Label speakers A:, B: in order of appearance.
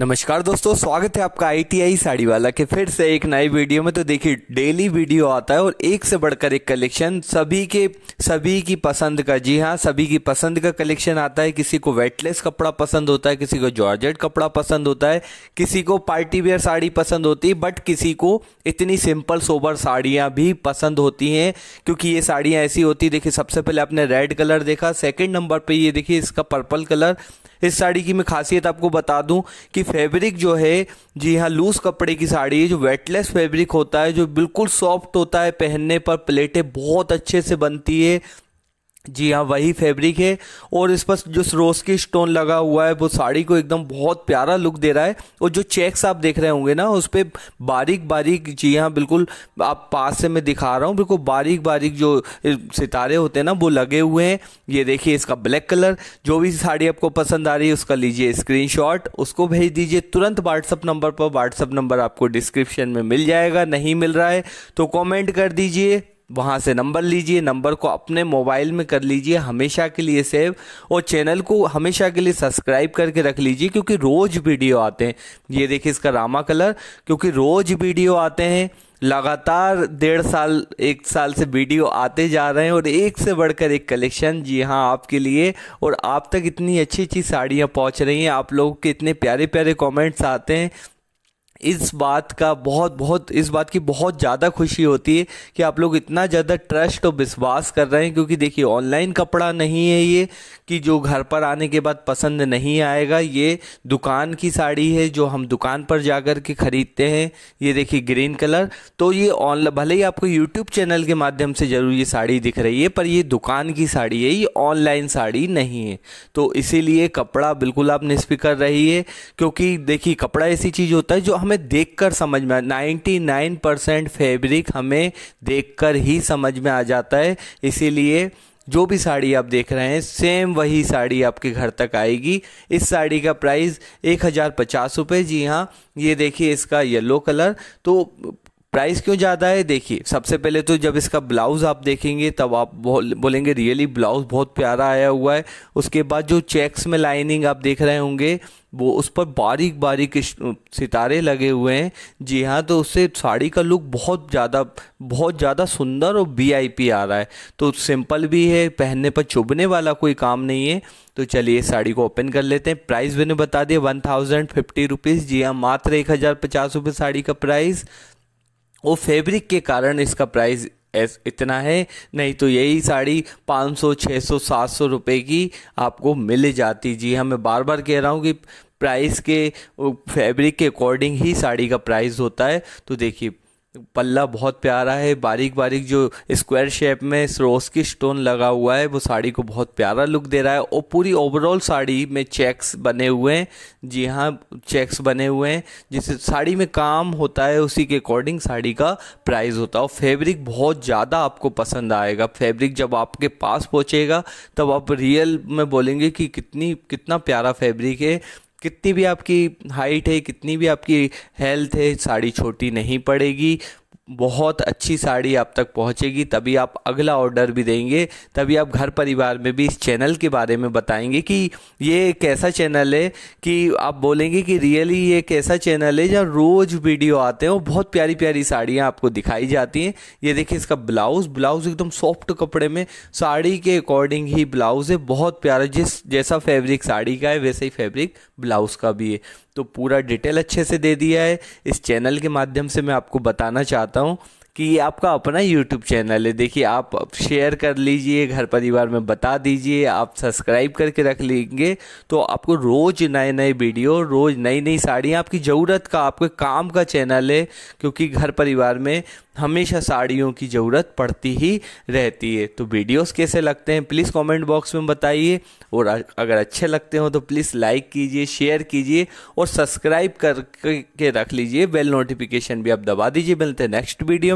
A: नमस्कार दोस्तों स्वागत है आपका आईटीआई साड़ी वाला के फिर से एक नए वीडियो में तो देखिए डेली वीडियो आता है और एक से बढ़कर एक कलेक्शन सभी के सभी की पसंद का जी हाँ सभी की पसंद का कलेक्शन आता है किसी को वेटलेस कपड़ा पसंद होता है किसी को जॉर्जेट कपड़ा पसंद होता है किसी को पार्टी वेयर साड़ी पसंद होती है बट किसी को इतनी सिंपल सोबर साड़ियाँ भी पसंद होती हैं क्योंकि ये साड़ियाँ ऐसी होती देखिए सबसे पहले आपने रेड कलर देखा सेकेंड नंबर पर ये देखिए इसका पर्पल कलर इस साड़ी की मैं खासियत आपको बता दूं कि फैब्रिक जो है जी हाँ लूज़ कपड़े की साड़ी है जो वेटलेस फैब्रिक होता है जो बिल्कुल सॉफ्ट होता है पहनने पर प्लेटें बहुत अच्छे से बनती है जी हाँ वही फैब्रिक है और इस पर जो सरोस की स्टोन लगा हुआ है वो साड़ी को एकदम बहुत प्यारा लुक दे रहा है और जो चेक्स आप देख रहे होंगे ना उस पर बारीक बारीक जी हाँ बिल्कुल आप पास से मैं दिखा रहा हूँ बिल्कुल बारीक बारीक जो सितारे होते हैं ना वो लगे हुए हैं ये देखिए इसका ब्लैक कलर जो भी साड़ी आपको पसंद आ रही है उसका लीजिए स्क्रीन उसको भेज दीजिए तुरंत व्हाट्सअप नंबर पर व्हाट्सअप नंबर आपको डिस्क्रिप्शन में मिल जाएगा नहीं मिल रहा है तो कॉमेंट कर दीजिए वहाँ से नंबर लीजिए नंबर को अपने मोबाइल में कर लीजिए हमेशा के लिए सेव और चैनल को हमेशा के लिए सब्सक्राइब करके रख लीजिए क्योंकि रोज़ वीडियो आते हैं ये देखिए इसका रामा कलर क्योंकि रोज़ वीडियो आते हैं लगातार डेढ़ साल एक साल से वीडियो आते जा रहे हैं और एक से बढ़कर एक कलेक्शन जी हाँ आपके लिए और आप तक इतनी अच्छी अच्छी साड़ियाँ पहुँच रही हैं आप लोगों के इतने प्यारे प्यारे कमेंट्स आते हैं इस बात का बहुत बहुत इस बात की बहुत ज़्यादा खुशी होती है कि आप लोग इतना ज़्यादा ट्रस्ट और विश्वास कर रहे हैं क्योंकि देखिए ऑनलाइन कपड़ा नहीं है ये कि जो घर पर आने के बाद पसंद नहीं आएगा ये दुकान की साड़ी है जो हम दुकान पर जाकर के ख़रीदते हैं ये देखिए ग्रीन कलर तो ये ऑनलाइन भले ही आपको यूट्यूब चैनल के माध्यम से ज़रूर ये साड़ी दिख रही है पर ये दुकान की साड़ी है ये ऑनलाइन साड़ी नहीं है तो इसीलिए कपड़ा बिल्कुल आप निष्फिक्र रही है क्योंकि देखिए कपड़ा ऐसी चीज़ होता है जो हम हमें देखकर समझ में नाइन्टी नाइन परसेंट फैब्रिक हमें देखकर ही समझ में आ जाता है इसीलिए जो भी साड़ी आप देख रहे हैं सेम वही साड़ी आपके घर तक आएगी इस साड़ी का प्राइस एक हज़ार पचास रुपये जी हाँ ये देखिए इसका येलो कलर तो प्राइस क्यों ज़्यादा है देखिए सबसे पहले तो जब इसका ब्लाउज़ आप देखेंगे तब आप बोलेंगे रियली ब्लाउज़ बहुत प्यारा आया हुआ है उसके बाद जो चेक्स में लाइनिंग आप देख रहे होंगे वो उस पर बारीक बारीक सितारे लगे हुए हैं जी हाँ तो उससे साड़ी का लुक बहुत ज़्यादा बहुत ज़्यादा सुंदर और वी आ रहा है तो सिंपल भी है पहनने पर चुभने वाला कोई काम नहीं है तो चलिए साड़ी को ओपन कर लेते हैं प्राइस मैंने बता दिया वन थाउजेंड फिफ्टी रुपीज़ जी हाँ मात्र एक हज़ार पचास रुपये साड़ी का प्राइस वो फैब्रिक के कारण इसका प्राइस एस इतना है नहीं तो यही साड़ी 500 600 700 रुपए की आपको मिल जाती जी हाँ मैं बार बार कह रहा हूँ कि प्राइस के फैब्रिक के अकॉर्डिंग ही साड़ी का प्राइस होता है तो देखिए पल्ला बहुत प्यारा है बारीक बारीक जो स्क्वायर शेप में रोज की स्टोन लगा हुआ है वो साड़ी को बहुत प्यारा लुक दे रहा है और पूरी ओवरऑल साड़ी में चेक्स बने हुए हैं जी हाँ चेक्स बने हुए हैं जिस साड़ी में काम होता है उसी के अकॉर्डिंग साड़ी का प्राइस होता है और फेब्रिक बहुत ज़्यादा आपको पसंद आएगा फेब्रिक जब आपके पास पहुँचेगा तब आप रियल में बोलेंगे कि कितनी कितना प्यारा फैब्रिक है कितनी भी आपकी हाइट है कितनी भी आपकी हेल्थ है साड़ी छोटी नहीं पड़ेगी बहुत अच्छी साड़ी आप तक पहुंचेगी तभी आप अगला ऑर्डर भी देंगे तभी आप घर परिवार में भी इस चैनल के बारे में बताएंगे कि ये कैसा चैनल है कि आप बोलेंगे कि रियली ये कैसा चैनल है जहाँ रोज़ वीडियो आते हैं और बहुत प्यारी प्यारी साड़ियाँ आपको दिखाई जाती हैं ये देखिए इसका ब्लाउज़ ब्लाउज़ एकदम सॉफ्ट कपड़े में साड़ी के अकॉर्डिंग ही ब्लाउज़ है बहुत प्यारा जिस जैसा फैब्रिक साड़ी का है वैसे ही फैब्रिक ब्लाउज़ का भी है तो पूरा डिटेल अच्छे से दे दिया है इस चैनल के माध्यम से मैं आपको बताना चाहता हूँ कि आपका अपना यूट्यूब चैनल है देखिए आप शेयर कर लीजिए घर परिवार में बता दीजिए आप सब्सक्राइब करके रख लेंगे तो आपको रोज़ नए नए वीडियो रोज़ नई नई साड़ियाँ आपकी ज़रूरत का आपके काम का चैनल है क्योंकि घर परिवार में हमेशा साड़ियों की ज़रूरत पड़ती ही रहती है तो वीडियोस कैसे लगते हैं प्लीज़ कमेंट बॉक्स में बताइए और अगर अच्छे लगते हो तो प्लीज़ लाइक कीजिए शेयर कीजिए और सब्सक्राइब करके रख लीजिए बेल नोटिफिकेशन भी आप दबा दीजिए मिलते हैं नेक्स्ट वीडियो